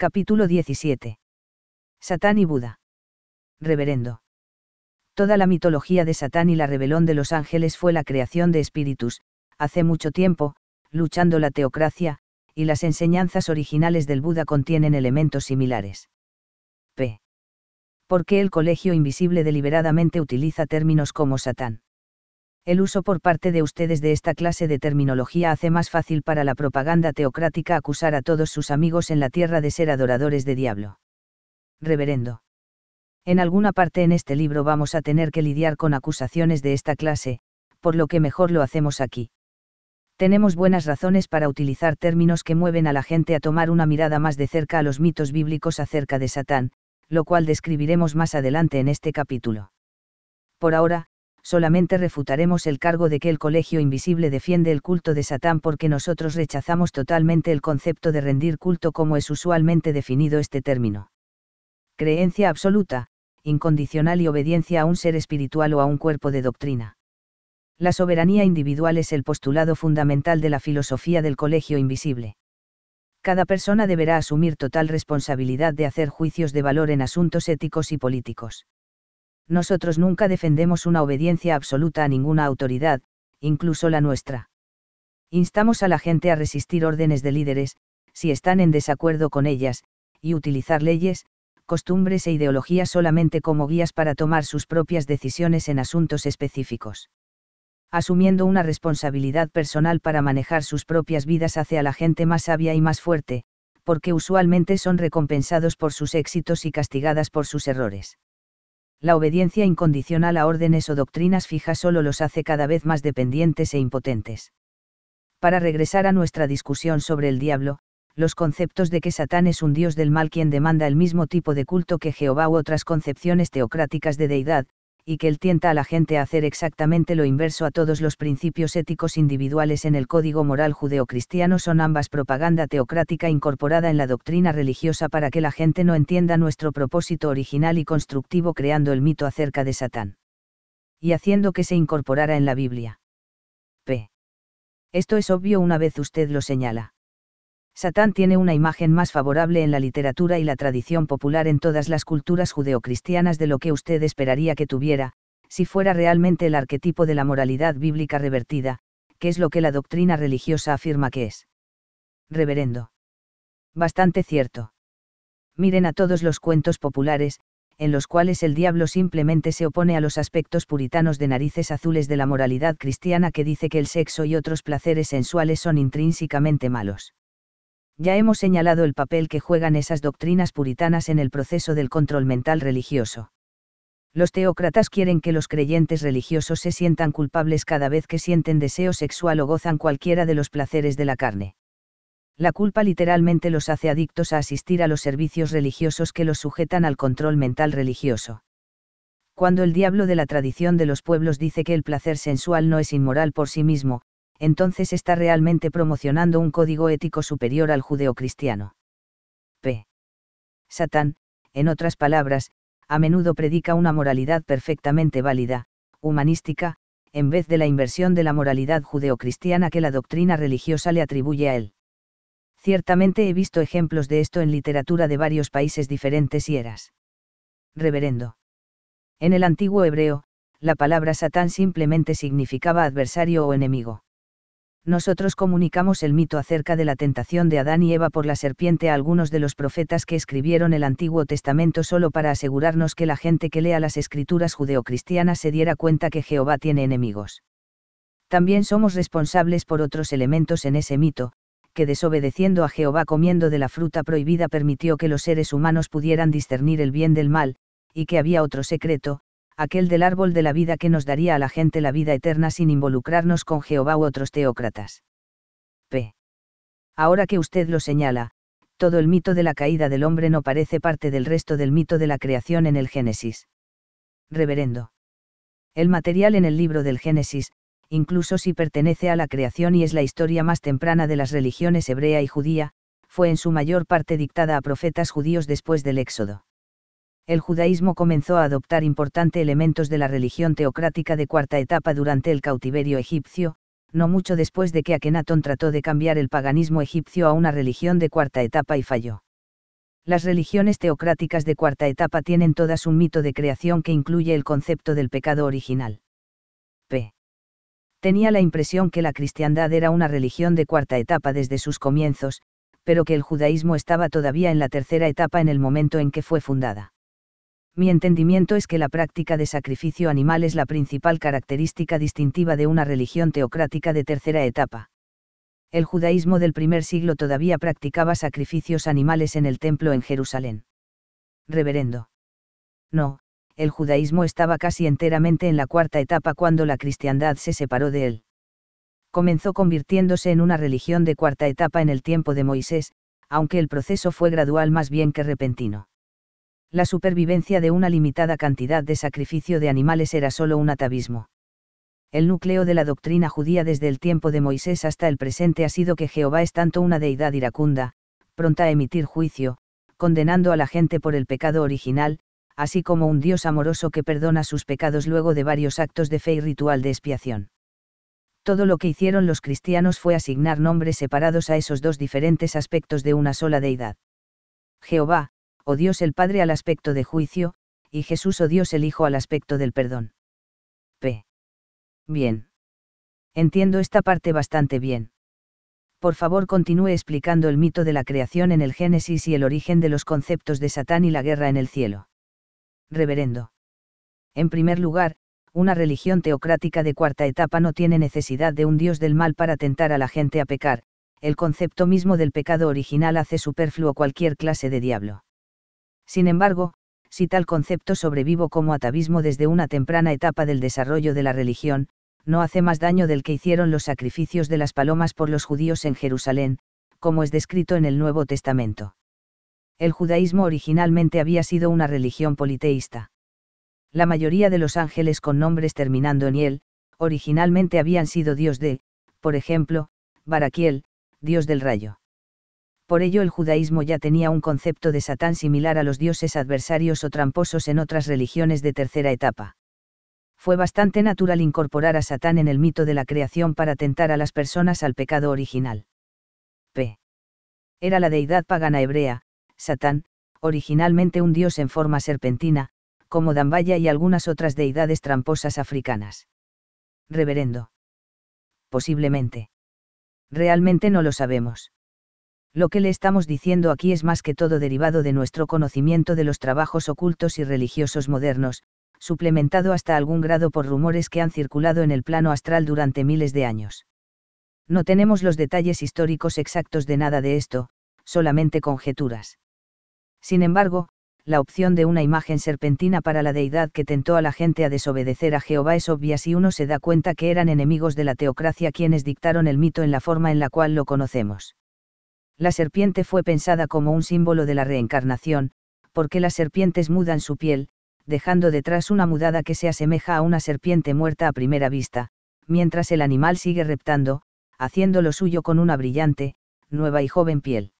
Capítulo 17. Satán y Buda. Reverendo. Toda la mitología de Satán y la rebelión de los ángeles fue la creación de espíritus, hace mucho tiempo, luchando la teocracia, y las enseñanzas originales del Buda contienen elementos similares. P. ¿Por qué el colegio invisible deliberadamente utiliza términos como Satán? El uso por parte de ustedes de esta clase de terminología hace más fácil para la propaganda teocrática acusar a todos sus amigos en la tierra de ser adoradores de diablo. Reverendo. En alguna parte en este libro vamos a tener que lidiar con acusaciones de esta clase, por lo que mejor lo hacemos aquí. Tenemos buenas razones para utilizar términos que mueven a la gente a tomar una mirada más de cerca a los mitos bíblicos acerca de Satán, lo cual describiremos más adelante en este capítulo. Por ahora, solamente refutaremos el cargo de que el Colegio Invisible defiende el culto de Satán porque nosotros rechazamos totalmente el concepto de rendir culto como es usualmente definido este término. Creencia absoluta, incondicional y obediencia a un ser espiritual o a un cuerpo de doctrina. La soberanía individual es el postulado fundamental de la filosofía del Colegio Invisible. Cada persona deberá asumir total responsabilidad de hacer juicios de valor en asuntos éticos y políticos nosotros nunca defendemos una obediencia absoluta a ninguna autoridad, incluso la nuestra. Instamos a la gente a resistir órdenes de líderes, si están en desacuerdo con ellas, y utilizar leyes, costumbres e ideologías solamente como guías para tomar sus propias decisiones en asuntos específicos. Asumiendo una responsabilidad personal para manejar sus propias vidas hace a la gente más sabia y más fuerte, porque usualmente son recompensados por sus éxitos y castigadas por sus errores la obediencia incondicional a órdenes o doctrinas fijas solo los hace cada vez más dependientes e impotentes. Para regresar a nuestra discusión sobre el diablo, los conceptos de que Satán es un dios del mal quien demanda el mismo tipo de culto que Jehová u otras concepciones teocráticas de deidad, y que él tienta a la gente a hacer exactamente lo inverso a todos los principios éticos individuales en el código moral judeocristiano son ambas propaganda teocrática incorporada en la doctrina religiosa para que la gente no entienda nuestro propósito original y constructivo creando el mito acerca de Satán. Y haciendo que se incorporara en la Biblia. P. Esto es obvio una vez usted lo señala. Satán tiene una imagen más favorable en la literatura y la tradición popular en todas las culturas judeocristianas de lo que usted esperaría que tuviera, si fuera realmente el arquetipo de la moralidad bíblica revertida, que es lo que la doctrina religiosa afirma que es. Reverendo. Bastante cierto. Miren a todos los cuentos populares, en los cuales el diablo simplemente se opone a los aspectos puritanos de narices azules de la moralidad cristiana que dice que el sexo y otros placeres sensuales son intrínsecamente malos. Ya hemos señalado el papel que juegan esas doctrinas puritanas en el proceso del control mental religioso. Los teócratas quieren que los creyentes religiosos se sientan culpables cada vez que sienten deseo sexual o gozan cualquiera de los placeres de la carne. La culpa literalmente los hace adictos a asistir a los servicios religiosos que los sujetan al control mental religioso. Cuando el diablo de la tradición de los pueblos dice que el placer sensual no es inmoral por sí mismo, entonces está realmente promocionando un código ético superior al judeocristiano. P. Satán, en otras palabras, a menudo predica una moralidad perfectamente válida, humanística, en vez de la inversión de la moralidad judeocristiana que la doctrina religiosa le atribuye a él. Ciertamente he visto ejemplos de esto en literatura de varios países diferentes y eras. Reverendo. En el antiguo hebreo, la palabra Satán simplemente significaba adversario o enemigo nosotros comunicamos el mito acerca de la tentación de Adán y Eva por la serpiente a algunos de los profetas que escribieron el Antiguo Testamento solo para asegurarnos que la gente que lea las escrituras judeocristianas se diera cuenta que Jehová tiene enemigos. También somos responsables por otros elementos en ese mito, que desobedeciendo a Jehová comiendo de la fruta prohibida permitió que los seres humanos pudieran discernir el bien del mal, y que había otro secreto, aquel del árbol de la vida que nos daría a la gente la vida eterna sin involucrarnos con Jehová u otros teócratas. P. Ahora que usted lo señala, todo el mito de la caída del hombre no parece parte del resto del mito de la creación en el Génesis. Reverendo. El material en el libro del Génesis, incluso si pertenece a la creación y es la historia más temprana de las religiones hebrea y judía, fue en su mayor parte dictada a profetas judíos después del Éxodo el judaísmo comenzó a adoptar importantes elementos de la religión teocrática de cuarta etapa durante el cautiverio egipcio, no mucho después de que Akenatón trató de cambiar el paganismo egipcio a una religión de cuarta etapa y falló. Las religiones teocráticas de cuarta etapa tienen todas un mito de creación que incluye el concepto del pecado original. P. Tenía la impresión que la cristiandad era una religión de cuarta etapa desde sus comienzos, pero que el judaísmo estaba todavía en la tercera etapa en el momento en que fue fundada mi entendimiento es que la práctica de sacrificio animal es la principal característica distintiva de una religión teocrática de tercera etapa. El judaísmo del primer siglo todavía practicaba sacrificios animales en el templo en Jerusalén. Reverendo. No, el judaísmo estaba casi enteramente en la cuarta etapa cuando la cristiandad se separó de él. Comenzó convirtiéndose en una religión de cuarta etapa en el tiempo de Moisés, aunque el proceso fue gradual más bien que repentino la supervivencia de una limitada cantidad de sacrificio de animales era solo un atavismo. El núcleo de la doctrina judía desde el tiempo de Moisés hasta el presente ha sido que Jehová es tanto una deidad iracunda, pronta a emitir juicio, condenando a la gente por el pecado original, así como un Dios amoroso que perdona sus pecados luego de varios actos de fe y ritual de expiación. Todo lo que hicieron los cristianos fue asignar nombres separados a esos dos diferentes aspectos de una sola deidad. Jehová, o Dios el Padre al aspecto de juicio, y Jesús o Dios el Hijo al aspecto del perdón. P. Bien. Entiendo esta parte bastante bien. Por favor continúe explicando el mito de la creación en el Génesis y el origen de los conceptos de Satán y la guerra en el cielo. Reverendo. En primer lugar, una religión teocrática de cuarta etapa no tiene necesidad de un Dios del mal para tentar a la gente a pecar, el concepto mismo del pecado original hace superfluo cualquier clase de diablo. Sin embargo, si tal concepto sobrevivo como atavismo desde una temprana etapa del desarrollo de la religión, no hace más daño del que hicieron los sacrificios de las palomas por los judíos en Jerusalén, como es descrito en el Nuevo Testamento. El judaísmo originalmente había sido una religión politeísta. La mayoría de los ángeles con nombres terminando en Yel, originalmente habían sido dios de, por ejemplo, Baraquiel, dios del rayo. Por ello el judaísmo ya tenía un concepto de Satán similar a los dioses adversarios o tramposos en otras religiones de tercera etapa. Fue bastante natural incorporar a Satán en el mito de la creación para tentar a las personas al pecado original. P. Era la deidad pagana hebrea, Satán, originalmente un dios en forma serpentina, como Dambaya y algunas otras deidades tramposas africanas. Reverendo. Posiblemente. Realmente no lo sabemos. Lo que le estamos diciendo aquí es más que todo derivado de nuestro conocimiento de los trabajos ocultos y religiosos modernos, suplementado hasta algún grado por rumores que han circulado en el plano astral durante miles de años. No tenemos los detalles históricos exactos de nada de esto, solamente conjeturas. Sin embargo, la opción de una imagen serpentina para la deidad que tentó a la gente a desobedecer a Jehová es obvia si uno se da cuenta que eran enemigos de la teocracia quienes dictaron el mito en la forma en la cual lo conocemos. La serpiente fue pensada como un símbolo de la reencarnación, porque las serpientes mudan su piel, dejando detrás una mudada que se asemeja a una serpiente muerta a primera vista, mientras el animal sigue reptando, haciendo lo suyo con una brillante, nueva y joven piel.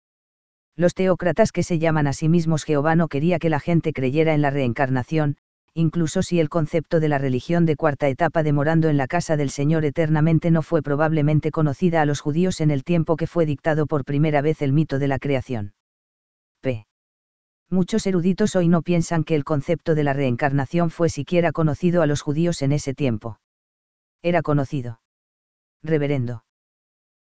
Los teócratas que se llaman a sí mismos Jehová no quería que la gente creyera en la reencarnación, incluso si el concepto de la religión de cuarta etapa demorando en la casa del Señor eternamente no fue probablemente conocida a los judíos en el tiempo que fue dictado por primera vez el mito de la creación. P. Muchos eruditos hoy no piensan que el concepto de la reencarnación fue siquiera conocido a los judíos en ese tiempo. Era conocido. Reverendo.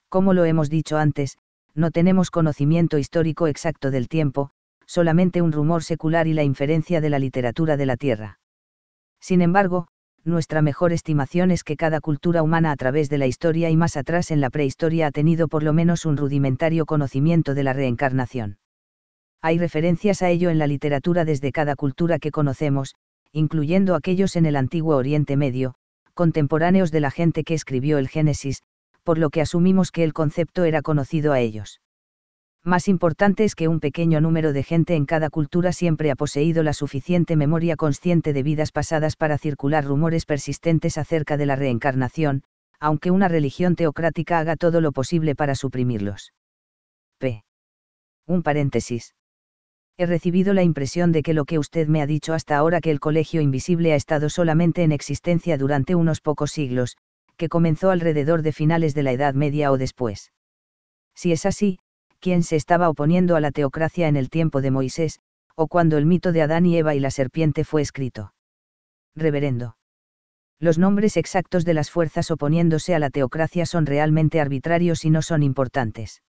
Como lo hemos dicho antes, no tenemos conocimiento histórico exacto del tiempo, solamente un rumor secular y la inferencia de la literatura de la Tierra. Sin embargo, nuestra mejor estimación es que cada cultura humana a través de la historia y más atrás en la prehistoria ha tenido por lo menos un rudimentario conocimiento de la reencarnación. Hay referencias a ello en la literatura desde cada cultura que conocemos, incluyendo aquellos en el antiguo Oriente Medio, contemporáneos de la gente que escribió el Génesis, por lo que asumimos que el concepto era conocido a ellos más importante es que un pequeño número de gente en cada cultura siempre ha poseído la suficiente memoria consciente de vidas pasadas para circular rumores persistentes acerca de la reencarnación, aunque una religión teocrática haga todo lo posible para suprimirlos. P. Un paréntesis. He recibido la impresión de que lo que usted me ha dicho hasta ahora que el colegio invisible ha estado solamente en existencia durante unos pocos siglos, que comenzó alrededor de finales de la Edad Media o después. Si es así, quien se estaba oponiendo a la teocracia en el tiempo de Moisés, o cuando el mito de Adán y Eva y la serpiente fue escrito. Reverendo. Los nombres exactos de las fuerzas oponiéndose a la teocracia son realmente arbitrarios y no son importantes.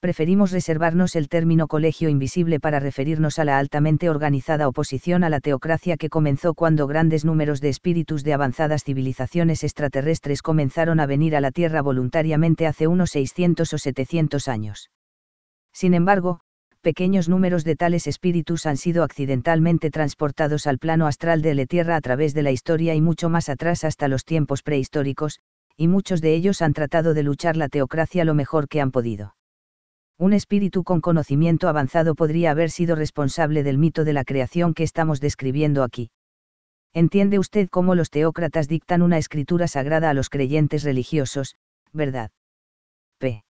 Preferimos reservarnos el término colegio invisible para referirnos a la altamente organizada oposición a la teocracia que comenzó cuando grandes números de espíritus de avanzadas civilizaciones extraterrestres comenzaron a venir a la Tierra voluntariamente hace unos 600 o 700 años sin embargo, pequeños números de tales espíritus han sido accidentalmente transportados al plano astral de la Tierra a través de la historia y mucho más atrás hasta los tiempos prehistóricos, y muchos de ellos han tratado de luchar la teocracia lo mejor que han podido. Un espíritu con conocimiento avanzado podría haber sido responsable del mito de la creación que estamos describiendo aquí. ¿Entiende usted cómo los teócratas dictan una escritura sagrada a los creyentes religiosos, verdad? P.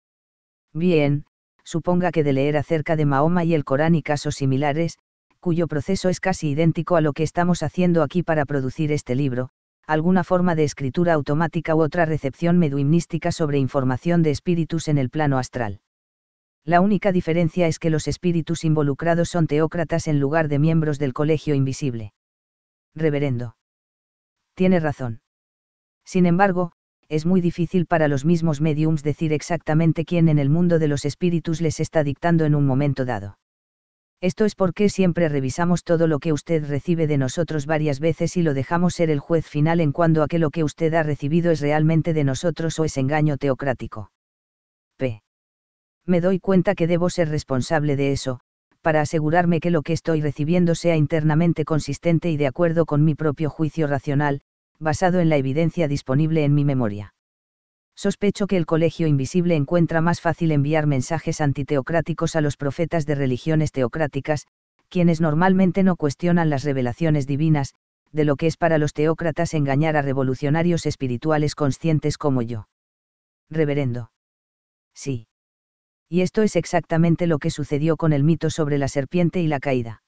Bien, suponga que de leer acerca de Mahoma y el Corán y casos similares, cuyo proceso es casi idéntico a lo que estamos haciendo aquí para producir este libro, alguna forma de escritura automática u otra recepción meduimnística sobre información de espíritus en el plano astral. La única diferencia es que los espíritus involucrados son teócratas en lugar de miembros del colegio invisible. Reverendo. Tiene razón. Sin embargo, es muy difícil para los mismos mediums decir exactamente quién en el mundo de los espíritus les está dictando en un momento dado. Esto es porque siempre revisamos todo lo que usted recibe de nosotros varias veces y lo dejamos ser el juez final en cuanto a que lo que usted ha recibido es realmente de nosotros o es engaño teocrático. P. Me doy cuenta que debo ser responsable de eso, para asegurarme que lo que estoy recibiendo sea internamente consistente y de acuerdo con mi propio juicio racional, basado en la evidencia disponible en mi memoria. Sospecho que el Colegio Invisible encuentra más fácil enviar mensajes antiteocráticos a los profetas de religiones teocráticas, quienes normalmente no cuestionan las revelaciones divinas, de lo que es para los teócratas engañar a revolucionarios espirituales conscientes como yo. Reverendo. Sí. Y esto es exactamente lo que sucedió con el mito sobre la serpiente y la caída.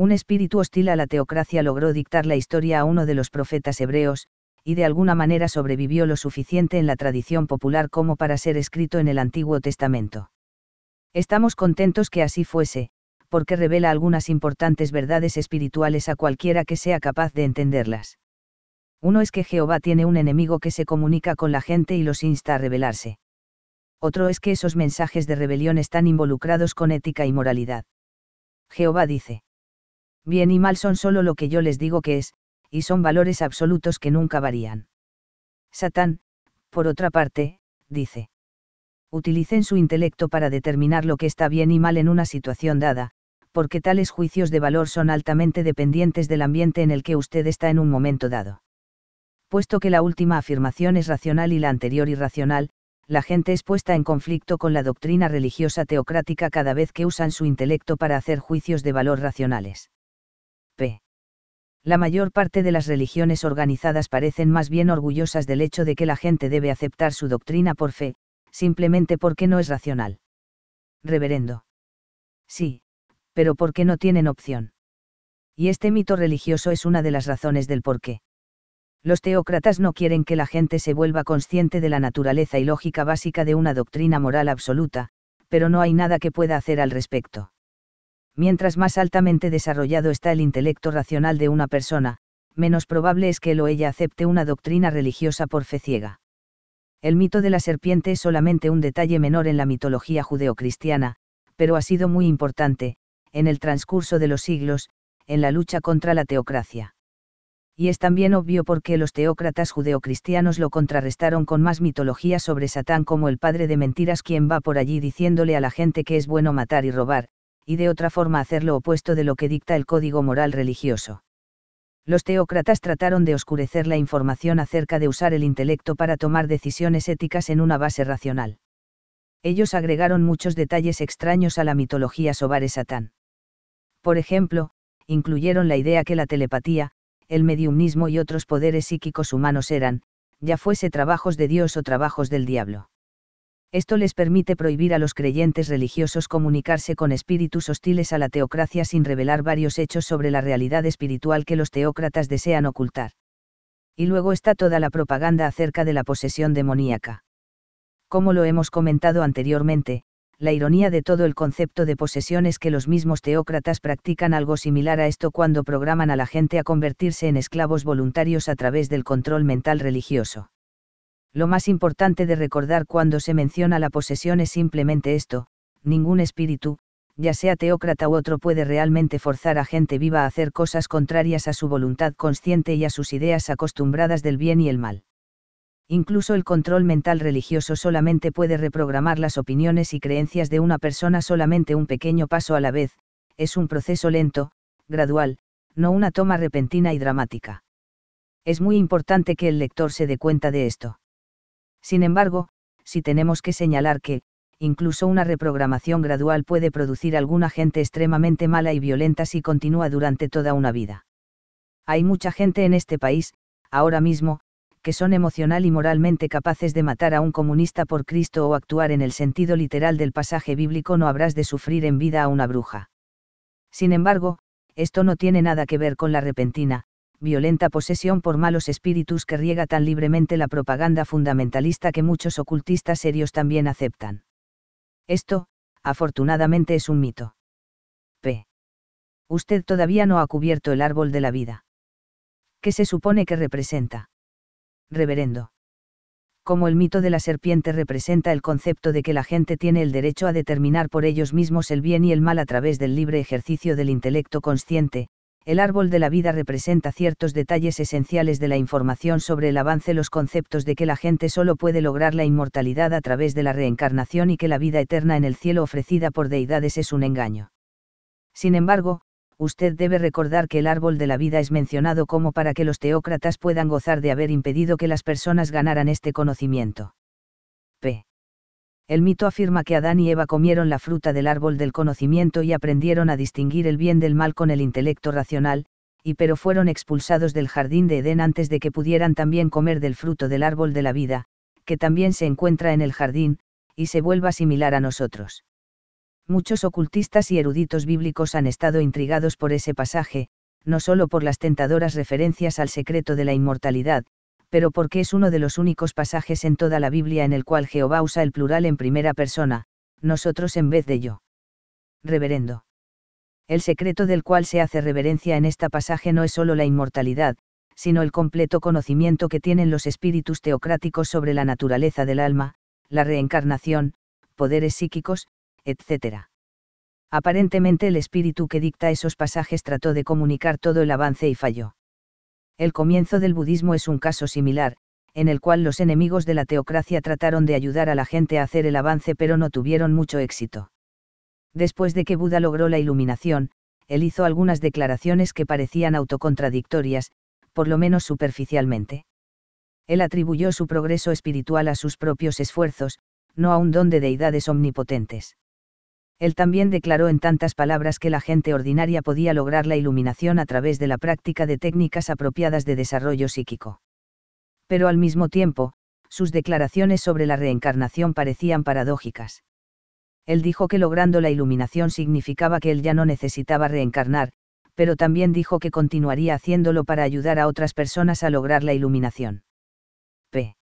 Un espíritu hostil a la teocracia logró dictar la historia a uno de los profetas hebreos, y de alguna manera sobrevivió lo suficiente en la tradición popular como para ser escrito en el Antiguo Testamento. Estamos contentos que así fuese, porque revela algunas importantes verdades espirituales a cualquiera que sea capaz de entenderlas. Uno es que Jehová tiene un enemigo que se comunica con la gente y los insta a rebelarse. Otro es que esos mensajes de rebelión están involucrados con ética y moralidad. Jehová dice. Bien y mal son solo lo que yo les digo que es, y son valores absolutos que nunca varían. Satán, por otra parte, dice. Utilicen su intelecto para determinar lo que está bien y mal en una situación dada, porque tales juicios de valor son altamente dependientes del ambiente en el que usted está en un momento dado. Puesto que la última afirmación es racional y la anterior irracional, la gente es puesta en conflicto con la doctrina religiosa teocrática cada vez que usan su intelecto para hacer juicios de valor racionales la mayor parte de las religiones organizadas parecen más bien orgullosas del hecho de que la gente debe aceptar su doctrina por fe, simplemente porque no es racional. Reverendo. Sí, pero porque no tienen opción. Y este mito religioso es una de las razones del por qué. Los teócratas no quieren que la gente se vuelva consciente de la naturaleza y lógica básica de una doctrina moral absoluta, pero no hay nada que pueda hacer al respecto mientras más altamente desarrollado está el intelecto racional de una persona, menos probable es que él o ella acepte una doctrina religiosa por fe ciega. El mito de la serpiente es solamente un detalle menor en la mitología judeocristiana, pero ha sido muy importante, en el transcurso de los siglos, en la lucha contra la teocracia. Y es también obvio por qué los teócratas judeocristianos lo contrarrestaron con más mitología sobre Satán como el padre de mentiras quien va por allí diciéndole a la gente que es bueno matar y robar, y de otra forma hacer lo opuesto de lo que dicta el código moral religioso. Los teócratas trataron de oscurecer la información acerca de usar el intelecto para tomar decisiones éticas en una base racional. Ellos agregaron muchos detalles extraños a la mitología sobre Satán. Por ejemplo, incluyeron la idea que la telepatía, el mediumnismo y otros poderes psíquicos humanos eran, ya fuese trabajos de Dios o trabajos del diablo. Esto les permite prohibir a los creyentes religiosos comunicarse con espíritus hostiles a la teocracia sin revelar varios hechos sobre la realidad espiritual que los teócratas desean ocultar. Y luego está toda la propaganda acerca de la posesión demoníaca. Como lo hemos comentado anteriormente, la ironía de todo el concepto de posesión es que los mismos teócratas practican algo similar a esto cuando programan a la gente a convertirse en esclavos voluntarios a través del control mental religioso. Lo más importante de recordar cuando se menciona la posesión es simplemente esto, ningún espíritu, ya sea teócrata u otro, puede realmente forzar a gente viva a hacer cosas contrarias a su voluntad consciente y a sus ideas acostumbradas del bien y el mal. Incluso el control mental religioso solamente puede reprogramar las opiniones y creencias de una persona solamente un pequeño paso a la vez, es un proceso lento, gradual, no una toma repentina y dramática. Es muy importante que el lector se dé cuenta de esto. Sin embargo, si tenemos que señalar que, incluso una reprogramación gradual puede producir alguna gente extremadamente mala y violenta si continúa durante toda una vida. Hay mucha gente en este país, ahora mismo, que son emocional y moralmente capaces de matar a un comunista por Cristo o actuar en el sentido literal del pasaje bíblico no habrás de sufrir en vida a una bruja. Sin embargo, esto no tiene nada que ver con la repentina, violenta posesión por malos espíritus que riega tan libremente la propaganda fundamentalista que muchos ocultistas serios también aceptan. Esto, afortunadamente, es un mito. P. Usted todavía no ha cubierto el árbol de la vida. ¿Qué se supone que representa? Reverendo. Como el mito de la serpiente representa el concepto de que la gente tiene el derecho a determinar por ellos mismos el bien y el mal a través del libre ejercicio del intelecto consciente, el árbol de la vida representa ciertos detalles esenciales de la información sobre el avance, los conceptos de que la gente solo puede lograr la inmortalidad a través de la reencarnación y que la vida eterna en el cielo ofrecida por deidades es un engaño. Sin embargo, usted debe recordar que el árbol de la vida es mencionado como para que los teócratas puedan gozar de haber impedido que las personas ganaran este conocimiento. P el mito afirma que Adán y Eva comieron la fruta del árbol del conocimiento y aprendieron a distinguir el bien del mal con el intelecto racional, y pero fueron expulsados del jardín de Edén antes de que pudieran también comer del fruto del árbol de la vida, que también se encuentra en el jardín, y se vuelva similar a nosotros. Muchos ocultistas y eruditos bíblicos han estado intrigados por ese pasaje, no solo por las tentadoras referencias al secreto de la inmortalidad, pero porque es uno de los únicos pasajes en toda la Biblia en el cual Jehová usa el plural en primera persona, nosotros en vez de yo. Reverendo. El secreto del cual se hace reverencia en este pasaje no es solo la inmortalidad, sino el completo conocimiento que tienen los espíritus teocráticos sobre la naturaleza del alma, la reencarnación, poderes psíquicos, etc. Aparentemente el espíritu que dicta esos pasajes trató de comunicar todo el avance y falló. El comienzo del budismo es un caso similar, en el cual los enemigos de la teocracia trataron de ayudar a la gente a hacer el avance pero no tuvieron mucho éxito. Después de que Buda logró la iluminación, él hizo algunas declaraciones que parecían autocontradictorias, por lo menos superficialmente. Él atribuyó su progreso espiritual a sus propios esfuerzos, no a un don de deidades omnipotentes él también declaró en tantas palabras que la gente ordinaria podía lograr la iluminación a través de la práctica de técnicas apropiadas de desarrollo psíquico. Pero al mismo tiempo, sus declaraciones sobre la reencarnación parecían paradójicas. Él dijo que logrando la iluminación significaba que él ya no necesitaba reencarnar, pero también dijo que continuaría haciéndolo para ayudar a otras personas a lograr la iluminación. P.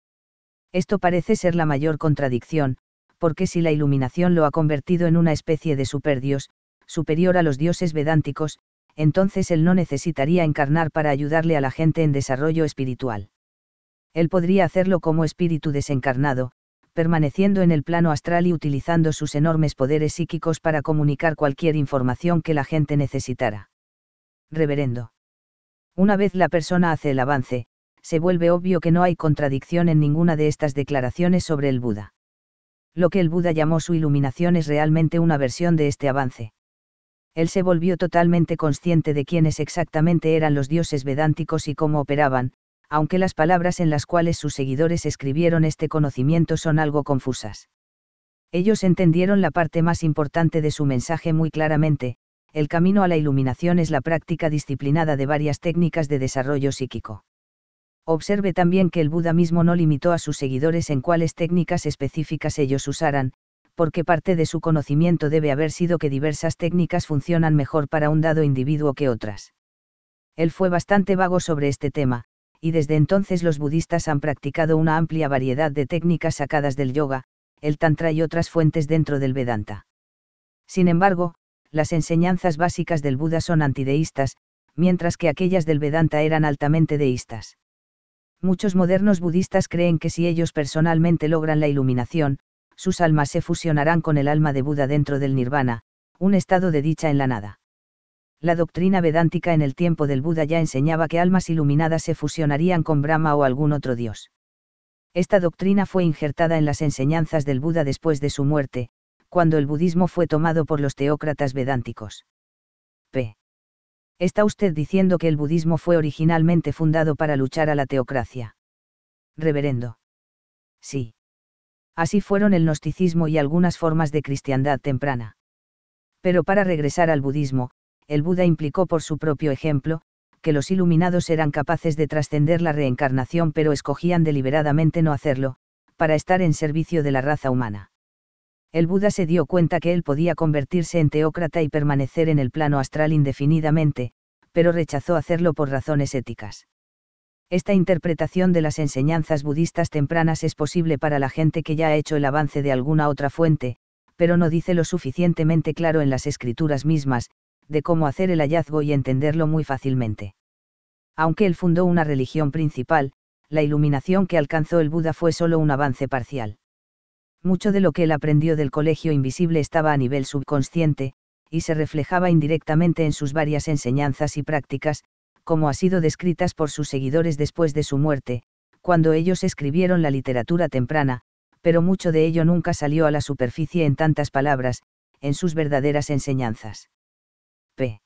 Esto parece ser la mayor contradicción, porque si la iluminación lo ha convertido en una especie de superdios, superior a los dioses vedánticos, entonces él no necesitaría encarnar para ayudarle a la gente en desarrollo espiritual. Él podría hacerlo como espíritu desencarnado, permaneciendo en el plano astral y utilizando sus enormes poderes psíquicos para comunicar cualquier información que la gente necesitara. Reverendo. Una vez la persona hace el avance, se vuelve obvio que no hay contradicción en ninguna de estas declaraciones sobre el Buda. Lo que el Buda llamó su iluminación es realmente una versión de este avance. Él se volvió totalmente consciente de quiénes exactamente eran los dioses vedánticos y cómo operaban, aunque las palabras en las cuales sus seguidores escribieron este conocimiento son algo confusas. Ellos entendieron la parte más importante de su mensaje muy claramente, el camino a la iluminación es la práctica disciplinada de varias técnicas de desarrollo psíquico. Observe también que el Buda mismo no limitó a sus seguidores en cuáles técnicas específicas ellos usaran, porque parte de su conocimiento debe haber sido que diversas técnicas funcionan mejor para un dado individuo que otras. Él fue bastante vago sobre este tema, y desde entonces los budistas han practicado una amplia variedad de técnicas sacadas del yoga, el tantra y otras fuentes dentro del Vedanta. Sin embargo, las enseñanzas básicas del Buda son antideístas, mientras que aquellas del Vedanta eran altamente deístas muchos modernos budistas creen que si ellos personalmente logran la iluminación, sus almas se fusionarán con el alma de Buda dentro del nirvana, un estado de dicha en la nada. La doctrina vedántica en el tiempo del Buda ya enseñaba que almas iluminadas se fusionarían con Brahma o algún otro dios. Esta doctrina fue injertada en las enseñanzas del Buda después de su muerte, cuando el budismo fue tomado por los teócratas vedánticos. P. Está usted diciendo que el budismo fue originalmente fundado para luchar a la teocracia. Reverendo. Sí. Así fueron el gnosticismo y algunas formas de cristiandad temprana. Pero para regresar al budismo, el Buda implicó por su propio ejemplo, que los iluminados eran capaces de trascender la reencarnación pero escogían deliberadamente no hacerlo, para estar en servicio de la raza humana el Buda se dio cuenta que él podía convertirse en teócrata y permanecer en el plano astral indefinidamente, pero rechazó hacerlo por razones éticas. Esta interpretación de las enseñanzas budistas tempranas es posible para la gente que ya ha hecho el avance de alguna otra fuente, pero no dice lo suficientemente claro en las escrituras mismas, de cómo hacer el hallazgo y entenderlo muy fácilmente. Aunque él fundó una religión principal, la iluminación que alcanzó el Buda fue solo un avance parcial mucho de lo que él aprendió del colegio invisible estaba a nivel subconsciente, y se reflejaba indirectamente en sus varias enseñanzas y prácticas, como ha sido descritas por sus seguidores después de su muerte, cuando ellos escribieron la literatura temprana, pero mucho de ello nunca salió a la superficie en tantas palabras, en sus verdaderas enseñanzas. P.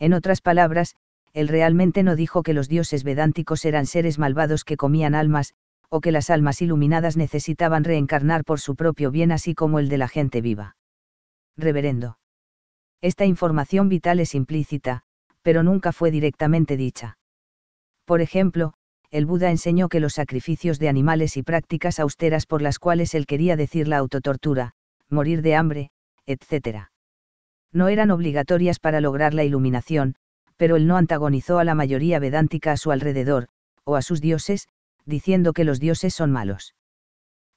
En otras palabras, él realmente no dijo que los dioses vedánticos eran seres malvados que comían almas, o que las almas iluminadas necesitaban reencarnar por su propio bien así como el de la gente viva. Reverendo. Esta información vital es implícita, pero nunca fue directamente dicha. Por ejemplo, el Buda enseñó que los sacrificios de animales y prácticas austeras por las cuales él quería decir la autotortura, morir de hambre, etc. No eran obligatorias para lograr la iluminación, pero él no antagonizó a la mayoría vedántica a su alrededor, o a sus dioses, diciendo que los dioses son malos.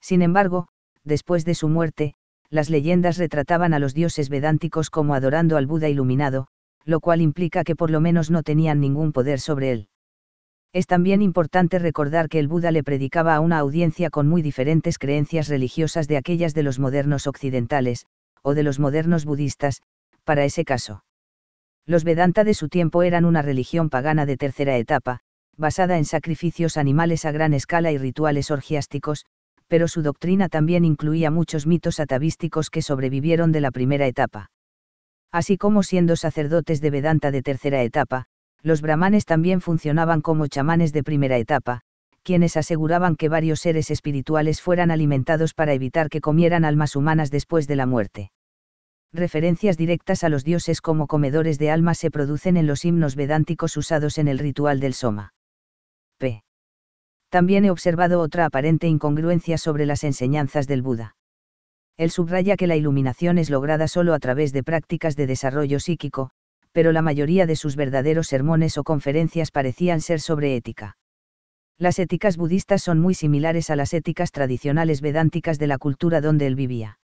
Sin embargo, después de su muerte, las leyendas retrataban a los dioses vedánticos como adorando al Buda iluminado, lo cual implica que por lo menos no tenían ningún poder sobre él. Es también importante recordar que el Buda le predicaba a una audiencia con muy diferentes creencias religiosas de aquellas de los modernos occidentales, o de los modernos budistas, para ese caso. Los Vedanta de su tiempo eran una religión pagana de tercera etapa, basada en sacrificios animales a gran escala y rituales orgiásticos, pero su doctrina también incluía muchos mitos atavísticos que sobrevivieron de la primera etapa. Así como siendo sacerdotes de Vedanta de tercera etapa, los brahmanes también funcionaban como chamanes de primera etapa, quienes aseguraban que varios seres espirituales fueran alimentados para evitar que comieran almas humanas después de la muerte. Referencias directas a los dioses como comedores de almas se producen en los himnos vedánticos usados en el ritual del soma. También he observado otra aparente incongruencia sobre las enseñanzas del Buda. Él subraya que la iluminación es lograda solo a través de prácticas de desarrollo psíquico, pero la mayoría de sus verdaderos sermones o conferencias parecían ser sobre ética. Las éticas budistas son muy similares a las éticas tradicionales vedánticas de la cultura donde él vivía.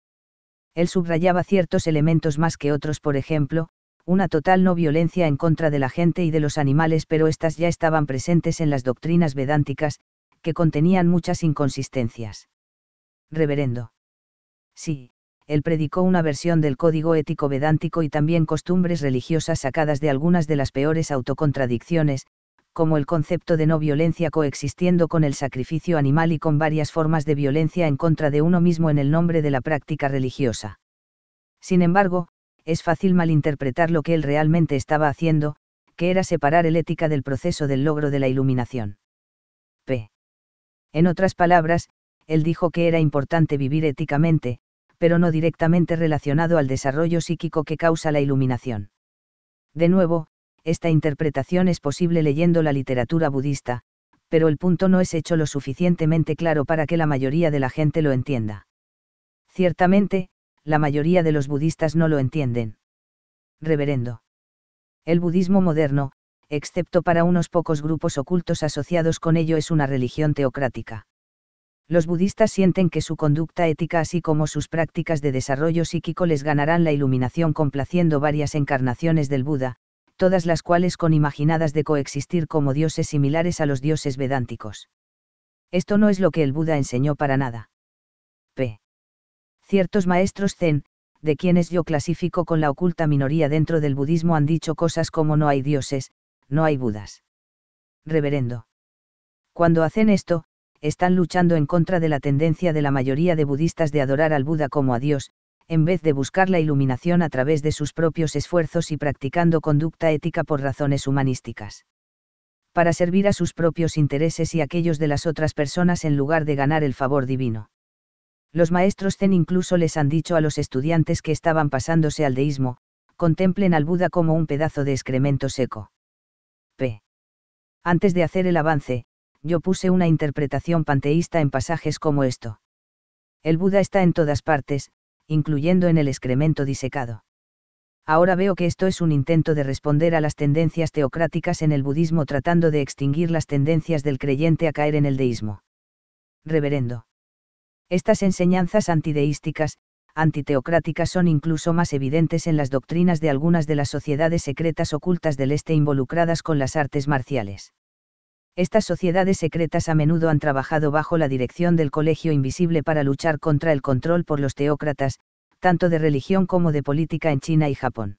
Él subrayaba ciertos elementos más que otros, por ejemplo, una total no violencia en contra de la gente y de los animales, pero estas ya estaban presentes en las doctrinas vedánticas, que contenían muchas inconsistencias. Reverendo. Sí, él predicó una versión del código ético vedántico y también costumbres religiosas sacadas de algunas de las peores autocontradicciones, como el concepto de no violencia coexistiendo con el sacrificio animal y con varias formas de violencia en contra de uno mismo en el nombre de la práctica religiosa. Sin embargo, es fácil malinterpretar lo que él realmente estaba haciendo, que era separar el ética del proceso del logro de la iluminación. P. En otras palabras, él dijo que era importante vivir éticamente, pero no directamente relacionado al desarrollo psíquico que causa la iluminación. De nuevo, esta interpretación es posible leyendo la literatura budista, pero el punto no es hecho lo suficientemente claro para que la mayoría de la gente lo entienda. Ciertamente, la mayoría de los budistas no lo entienden. Reverendo. El budismo moderno, excepto para unos pocos grupos ocultos asociados con ello, es una religión teocrática. Los budistas sienten que su conducta ética así como sus prácticas de desarrollo psíquico les ganarán la iluminación complaciendo varias encarnaciones del Buda, todas las cuales con imaginadas de coexistir como dioses similares a los dioses vedánticos. Esto no es lo que el Buda enseñó para nada. Ciertos maestros zen, de quienes yo clasifico con la oculta minoría dentro del budismo han dicho cosas como no hay dioses, no hay budas. Reverendo. Cuando hacen esto, están luchando en contra de la tendencia de la mayoría de budistas de adorar al Buda como a Dios, en vez de buscar la iluminación a través de sus propios esfuerzos y practicando conducta ética por razones humanísticas. Para servir a sus propios intereses y aquellos de las otras personas en lugar de ganar el favor divino. Los maestros Zen incluso les han dicho a los estudiantes que estaban pasándose al deísmo, contemplen al Buda como un pedazo de excremento seco. P. Antes de hacer el avance, yo puse una interpretación panteísta en pasajes como esto. El Buda está en todas partes, incluyendo en el excremento disecado. Ahora veo que esto es un intento de responder a las tendencias teocráticas en el budismo tratando de extinguir las tendencias del creyente a caer en el deísmo. Reverendo. Estas enseñanzas antideísticas, antiteocráticas son incluso más evidentes en las doctrinas de algunas de las sociedades secretas ocultas del Este involucradas con las artes marciales. Estas sociedades secretas a menudo han trabajado bajo la dirección del Colegio Invisible para luchar contra el control por los teócratas, tanto de religión como de política en China y Japón.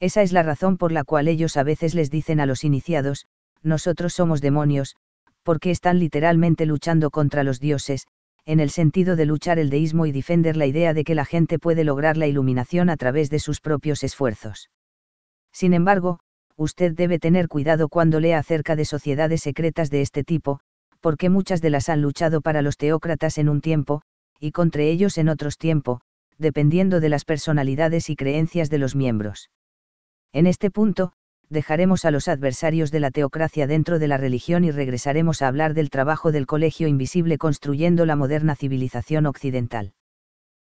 Esa es la razón por la cual ellos a veces les dicen a los iniciados, nosotros somos demonios, porque están literalmente luchando contra los dioses, en el sentido de luchar el deísmo y defender la idea de que la gente puede lograr la iluminación a través de sus propios esfuerzos. Sin embargo, usted debe tener cuidado cuando lea acerca de sociedades secretas de este tipo, porque muchas de las han luchado para los teócratas en un tiempo, y contra ellos en otros tiempo, dependiendo de las personalidades y creencias de los miembros. En este punto, dejaremos a los adversarios de la teocracia dentro de la religión y regresaremos a hablar del trabajo del colegio invisible construyendo la moderna civilización occidental.